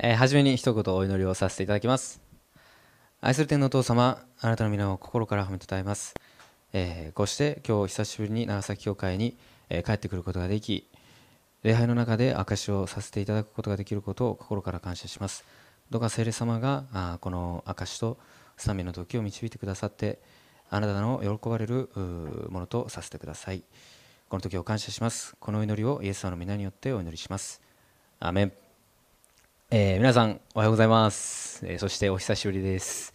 えー、初めに一言お祈りをさせていただきます愛する天のお父様あなたの皆を心から褒めたたえます、えー、こうして今日久しぶりに長崎教会に、えー、帰ってくることができ礼拝の中で証しをさせていただくことができることを心から感謝しますどうか聖霊様があこの証とスタの時を導いてくださってあなたの喜ばれるものとさせてくださいこの時を感謝しますこの祈りをイエス様の皆によってお祈りしますアメンえー、皆さんおはようございます、えー、そしてお久しぶりです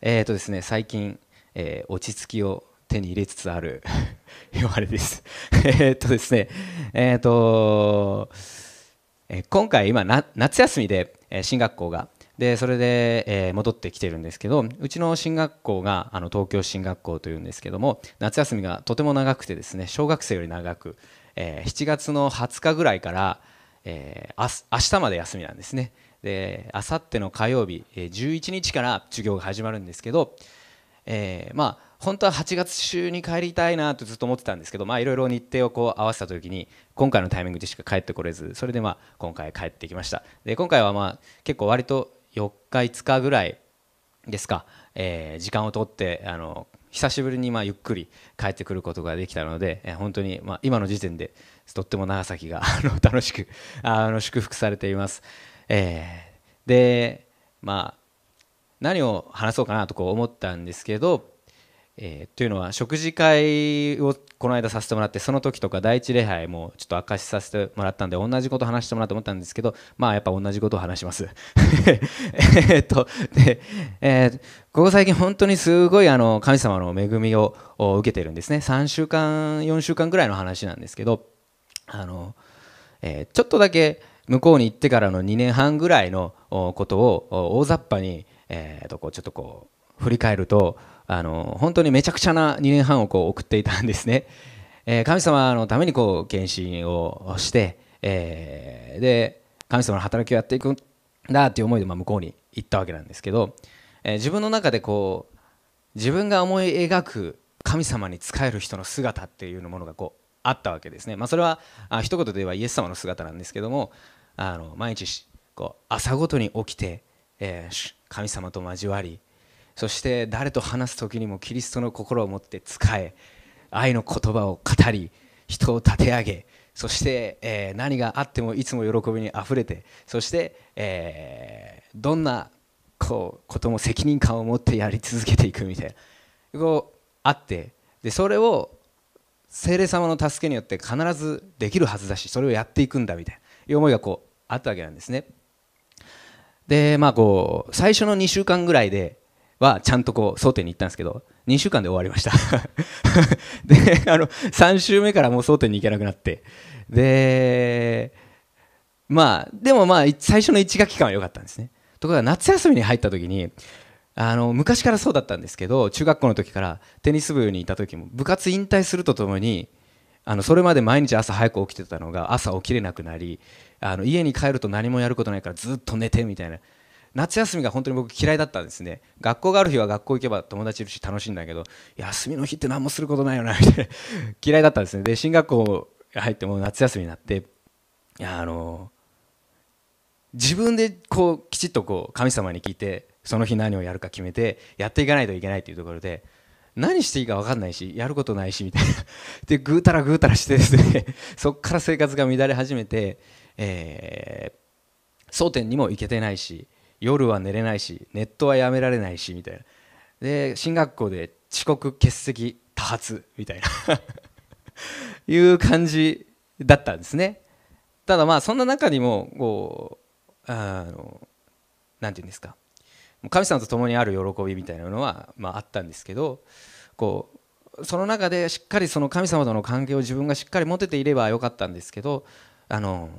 えっ、ー、とですね最近、えー、落ち着きを手に入れつつあるわ れです えっとですねえっ、とえ今回今な夏休みで、え進学校がでそれで、え戻ってきてるんですけどうちの進学校があの東京進学校というんですけども夏休みがとても長くてですね小学生より長く、え7月の20日ぐらいからえー、明日まで休みなんですねであさっての火曜日11日から授業が始まるんですけど、えー、まあ本当は8月中に帰りたいなとずっと思ってたんですけどまあいろいろ日程をこう合わせた時に今回のタイミングでしか帰ってこれずそれでまあ今回帰ってきましたで今回はまあ結構割と4日5日ぐらいですか、えー、時間をとってあの久しぶりにまあゆっくり帰ってくることができたので、えー、本当にまあ今の時点でとっても長崎が あの楽しくあの祝福されています。えー、でまあ何を話そうかなとこう思ったんですけどえー、というのは食事会をこの間させてもらってその時とか第一礼拝もちょっと明かしさせてもらったんで同じこと話してもらって思ったんですけどまあやっぱ同じことを話しますえっとで、えー、ここ最近本当にすごいあの神様の恵みを受けてるんですね3週間4週間ぐらいの話なんですけどあの、えー、ちょっとだけ向こうに行ってからの2年半ぐらいのことを大雑把に、えー、とこうちょっとこう振り返るとあの本当にめちゃくちゃな2年半をこう送っていたんですね、えー、神様のためにこう献身をして、えー、で神様の働きをやっていくんだっていう思いでま向こうに行ったわけなんですけど、えー、自分の中でこう自分が思い描く神様に仕える人の姿っていうものがこうあったわけですね、まあ、それはあ一言で言えばイエス様の姿なんですけどもあの毎日こう朝ごとに起きて、えー、神様と交わりそして誰と話す時にもキリストの心を持って仕え愛の言葉を語り人を立て上げそして、え何があってもいつも喜びにあふれてそして、えどんなこうことも責任感を持ってやり続けていくみたいなこうあってでそれを精霊様の助けによって必ずできるはずだしそれをやっていくんだみたいな思いがこうあったわけなんですね。でまあこう最初の2週間ぐらいではちゃんとこう争点に行ったんですけど2週間で終わりました であの3週目からもう争点に行けなくなってでまあでもまあ最初の1学期間は良かったんですねところが夏休みに入った時にあの昔からそうだったんですけど中学校の時からテニス部にいた時も部活引退するとともにあのそれまで毎日朝早く起きてたのが朝起きれなくなりあの家に帰ると何もやることないからずっと寝てみたいな夏休みが本当に僕嫌いだったんですね学校がある日は学校行けば友達いるし楽しいんだけど休みの日って何もすることないよなみたいな嫌いだったんですねで進学校入ってもう夏休みになっていやあの自分でこうきちっとこう神様に聞いてその日何をやるか決めてやっていかないといけないというところで何していいか分かんないしやることないしみたいな でぐうたらぐうたらしてですね そっから生活が乱れ始めて、えー、争点にも行けてないし、夜は寝れないしネットはやめられないしみたいなで進学校で遅刻欠席多発みたいな いう感じだったんですねただまあそんな中にもこうあのなんて言うんですか神様と共にある喜びみたいなのは、まあ、あったんですけどこうその中でしっかりその神様との関係を自分がしっかり持てていればよかったんですけどあの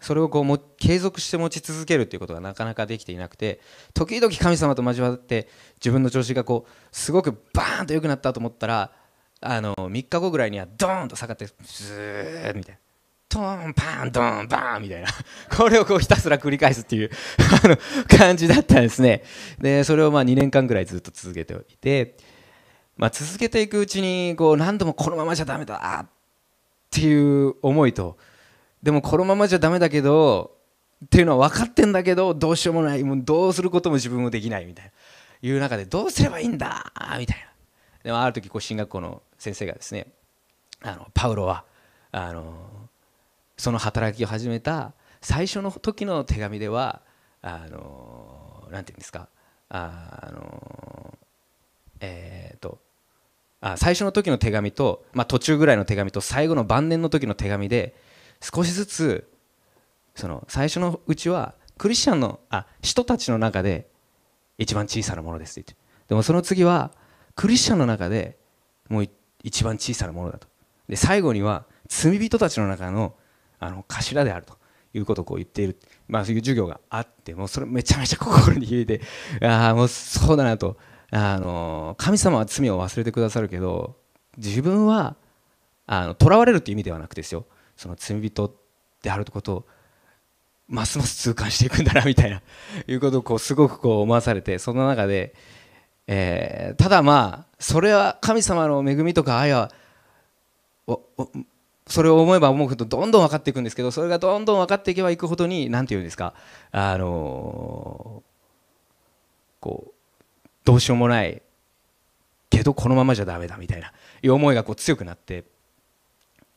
それをこうも継続して持ち続けるということがなかなかできていなくて時々神様と交わって自分の調子がこうすごくバーンと良くなったと思ったらあの3日後ぐらいにはドーンと下がってズーッみたいな。トーンパンドーンバーンみたいな これをこうひたすら繰り返すっていう あの感じだったんですねでそれをまあ2年間ぐらいずっと続けておいて、まあ、続けていくうちにこう何度もこのままじゃダメだっていう思いとでもこのままじゃダメだけどっていうのは分かってんだけどどうしようもないもうどうすることも自分もできないみたいないう中でどうすればいいんだみたいなでもある時こう進学校の先生がですねあのパウロはあのその働きを始めた最初の時の手紙ではあのなんて言うんですかあのえっ、ー、とあ最初の時の手紙と、まあ、途中ぐらいの手紙と最後の晩年の時の手紙で少しずつその最初のうちはクリスチャンのあ人たちの中で一番小さなものですってでもその次はクリスチャンの中でもう一番小さなものだとで最後には罪人たちの中のあの頭であるということをこう言っている、まあ、そういう授業があってもうそれめちゃめちゃ心に響いてああもうそうだなとあの神様は罪を忘れてくださるけど自分はあの囚われるっていう意味ではなくてですよその罪人であることをますます痛感していくんだなみたいないうことをこうすごくこう思わされてその中で、えー、ただまあそれは神様の恵みとか愛はそれを思えば思うほどどんどん分かっていくんですけどそれがどんどん分かっていけばいくほどに何て言うんですかあのー、こうどうしようもないけどこのままじゃダメだみたいないう思いがこう強くなって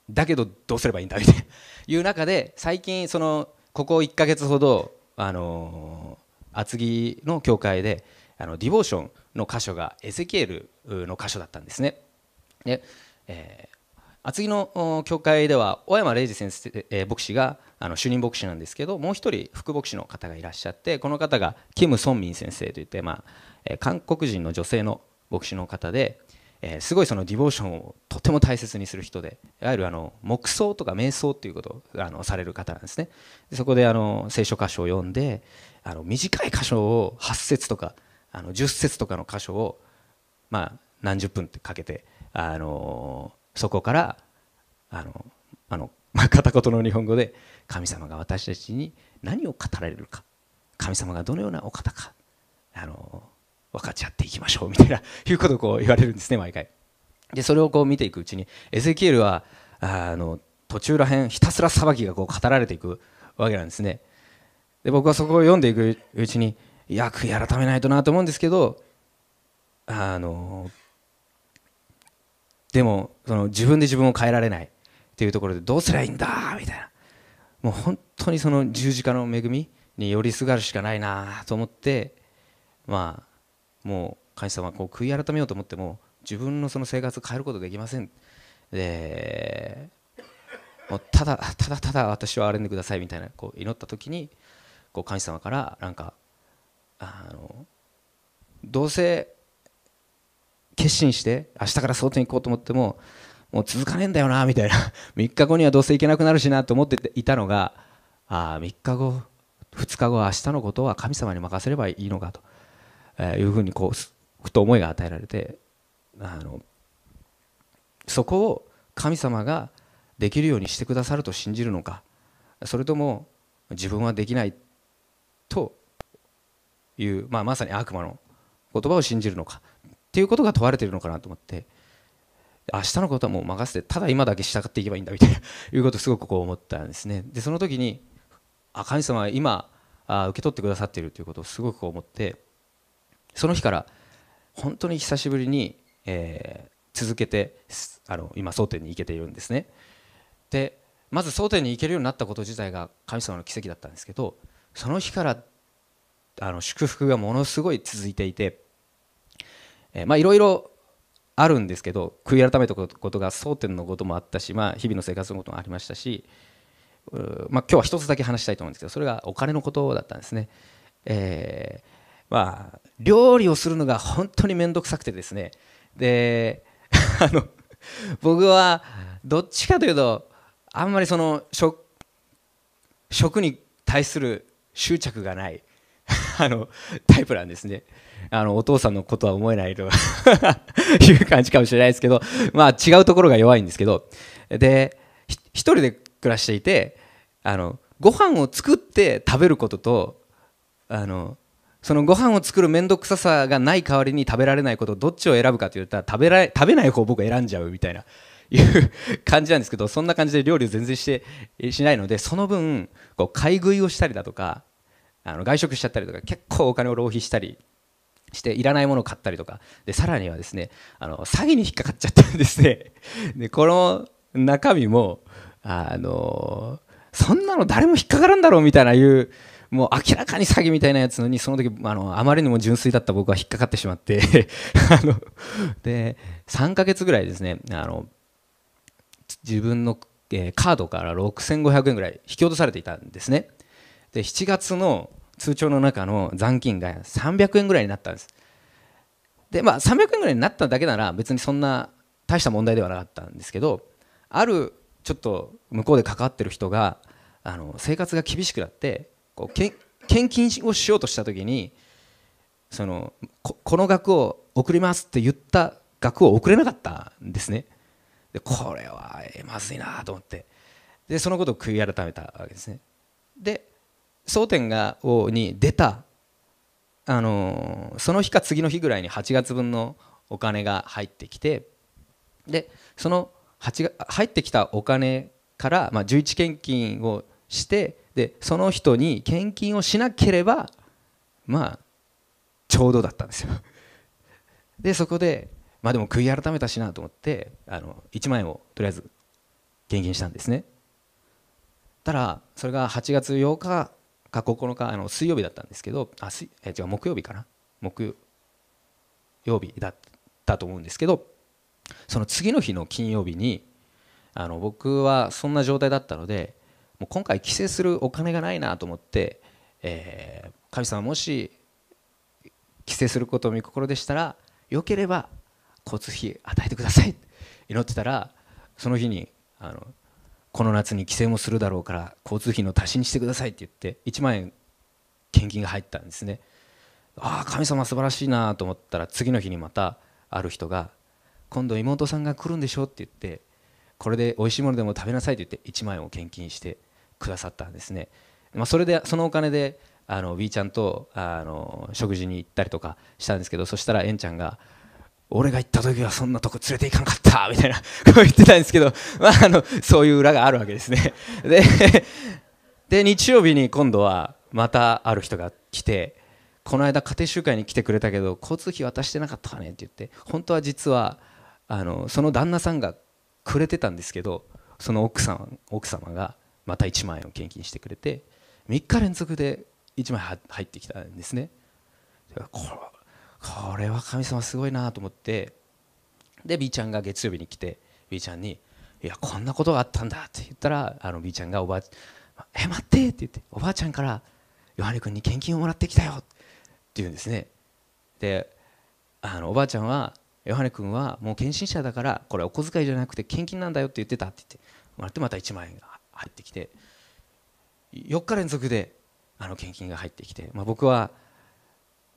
だけどどうすればいいんだみたいないう中で最近そのここ1か月ほどあの厚木の教会であのディボーションの箇所がエゼキエルの箇所だったんですね。で、えー、厚木の教会では小山礼二先生、牧師があの主任牧師なんですけどもう一人副牧師の方がいらっしゃってこの方がキム・ソンミン先生といって、まあ韓国人の女性の牧師の方で、えー、すごいそのディボーションをとても大切にする人でいわゆるあの黙想とか瞑想ということをあのされる方なんですねそこであの聖書箇所を読んであの短い箇所を8節とかあの10節とかの箇所を、まあ、何十分ってかけて、あのそこからあのあの、まあ、片言の日本語で神様が私たちに何を語られるか神様がどのようなお方か、あの分かち合っていきましょうみたいな いうことをこう言われるんですね毎回。でそれをこう見ていくうちにエゼキエルはあの途中らへんひたすら裁きがこう語られていくわけなんですね。で僕はそこを読んでいくうちにいや悔い改めないとなと思うんですけどあのでもその自分で自分を変えられないっていうところでどうすりゃいいんだみたいなもう本当にその十字架の恵みに寄りすがるしかないなと思ってまあもう神様こう悔い改めようと思っても自分のその生活を変えることできませんでもうただただただ私は憐れんでくださいみたいなこう祈った時にこう神様からなんかあのどうせ決心して明日から外に行こうと思ってももう続かねえんだよなみたいな3 日後にはどうせ行けなくなるしなと思っていたのがあ3日後2日後明日のことは神様に任せればいいのかとえー、いうふうにこうふと思いが与えられてあのそこを神様ができるようにしてくださると信じるのかそれとも自分はできないという、まあ、まさに悪魔の言葉を信じるのかっていうことが問われてるのかなと思って明日のことはもう任せてただ今だけ従っていけばいいんだみたいないうことをすごくこう思ったんですねでその時にあ神様は今あ受け取ってくださっているということをすごく思ってその日から本当に久しぶりに、えー、続けてあの今争点に行けているんですね。でまず争点に行けるようになったこと自体が神様の奇跡だったんですけどその日からあの祝福がものすごい続いていて、えまあいろいろあるんですけど悔い改めたことが争点のこともあったし、まあ、日々の生活のこともありましたし、まあ、今日は一つだけ話したいと思うんですけどそれがお金のことだったんですね。えーまあ、料理をするのが本当に面倒くさくてですねで あの僕はどっちかというとあんまりその食食に対する執着がない あのタイプなんですねあのお父さんのことは思えないと いう感じかもしれないですけどまあ違うところが弱いんですけどで1人で暮らしていてあのご飯を作って食べることとあのそのご飯を作る面倒くささがない代わりに食べられないことどっちを選ぶかといったら食べられ食べない方を僕選んじゃうみたいないう感じなんですけどそんな感じで料理を全然してしないのでその分こう買い食いをしたりだとかあの外食しちゃったりとか結構お金を浪費したりしていらないものを買ったりとかでさらにはですねあの詐欺に引っかかっちゃってるんですね でこの中身もあのそんなの誰も引っかかるんだろうみたいないうもう明らかに詐欺みたいなやつのに、その時、あの、あまりにも純粋だった僕は引っかかってしまって あの、で、3ヶ月ぐらいですね、あの、自分の、えー、カードから6500円ぐらい引き落とされていたんですね。で、7月の通帳の中の残金が300円ぐらいになったんです。で、まあ、300円ぐらいになっただけなら別にそんな大した問題ではなかったんですけど、あるちょっと向こうで関わってる人があの生活が厳しくなってこうけ献金をしようとした時にそのこの額を送りますって言った額を送れなかったんですねでこれはまずいなと思ってでそのことを悔い改めたわけですねで争点がに出たあのその日か次の日ぐらいに8月分のお金が入ってきてでその入ってきたお金から、まあ、11献金をしてでその人に献金をしなければまあちょうどだったんですよでそこでまあでも悔い改めたしなと思ってあの1万円をとりあえず献金したんですねたらそれが8月8日か9日あの水曜日だったんですけどあ水え違う木曜日かな木曜日だったと思うんですけどその次の日の金曜日にあの僕はそんな状態だったのでもう今回帰省するお金がないなと思って、えー、神様もし帰省することを見心でしたらよければ交通費与えてくださいって祈ってたらその日にあのこの夏に帰省もするだろうから交通費の足しにしてくださいって言って1万円献金が入ったんですねああ神様素晴らしいなと思ったら次の日にまたある人が「今度妹さんが来るんでしょ?」って言って「これで美味しいものでも食べなさい」って言って1万円を献金してくださったんですね。まあ、それでそのお金であの B ちゃんとあの食事に行ったりとかしたんですけどそしたらえんちゃんが「俺が行った時はそんなとこ連れて行かなかった」みたいなこう言ってたんですけど、まあ、あのそういう裏があるわけですね。でで日曜日に今度はまたある人が来て「この間家庭集会に来てくれたけど交通費渡してなかったかね」って言って本当は実はあのその旦那さんがくれてたんですけどその奥さん奥様がまた1万円を献金してくれて3日連続で1枚入ってきたんですねこれは神様すごいなと思ってで B ちゃんが月曜日に来て B ちゃんに「いやこんなことがあったんだ」って言ったらあの B ちゃんがおばあ「え待って!」って言っておばあちゃんから「ヨハネ君に献金をもらってきたよ」って言うんですねであのおばあちゃんは「ヨハネ君はもう献身者だからこれお小遣いじゃなくて献金なんだよ」って言ってたって言ってもらってまた1万円が入ってきて4日連続であの献金が入ってきて、まあ、僕は、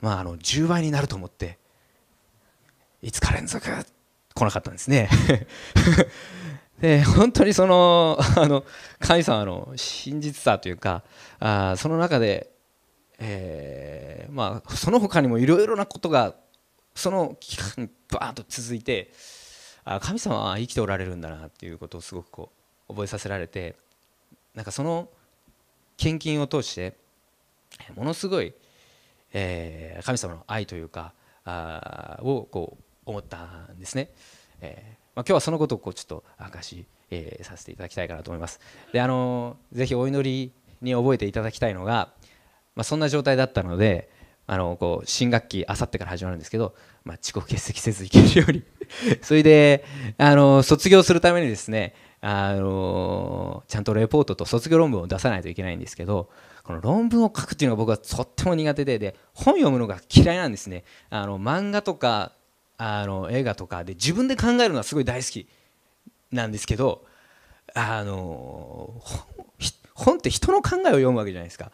まあ、あの10倍になると思って5日連続来なかったんですね で本当にその あの神様の真実さというかあその中で、えーまあ、その他にもいろいろなことがその期間にバーンと続いてあ神様は生きておられるんだなっていうことをすごくこう覚えさせられてなんかその献金を通してものすごい、えー、神様の愛というかあをこう思ったんですね。えーまあ、今日はそのことをこうちょっと明かし、えー、させていただきたいかなと思います。であのー、ぜひお祈りに覚えていただきたいのが、まあ、そんな状態だったのであのこう新学期あさってから始まるんですけど、まあ、遅刻欠席せず行けるように それであの卒業するためにですねあのちゃんとレポートと卒業論文を出さないといけないんですけどこの論文を書くっていうのが僕はとっても苦手でで本読むのが嫌いなんですねあの漫画とかあの映画とかで自分で考えるのはすごい大好きなんですけどあの本って人の考えを読むわけじゃないですか。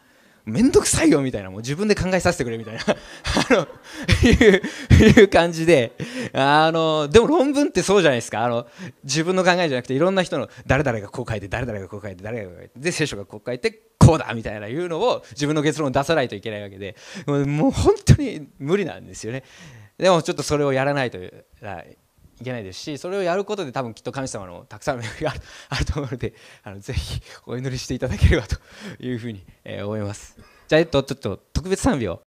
んどくさいよみたいなもう自分で考えさせてくれみたいな あのいう感じであのでも論文ってそうじゃないですかあの自分の考えじゃなくていろんな人の誰々がこう書いて誰々がこう書いて誰々がこう書いてで聖書がこう書いてこうだみたいないうのを自分の結論を出さないといけないわけでもう本当に無理なんですよねでもちょっとそれをやらないといけないですしそれをやることで多分きっと神様のたくさんの恵みがあると思うのであのぜひお祈りしていただければというふうに思います。じゃあ、えっと、ちょっと特別賛美を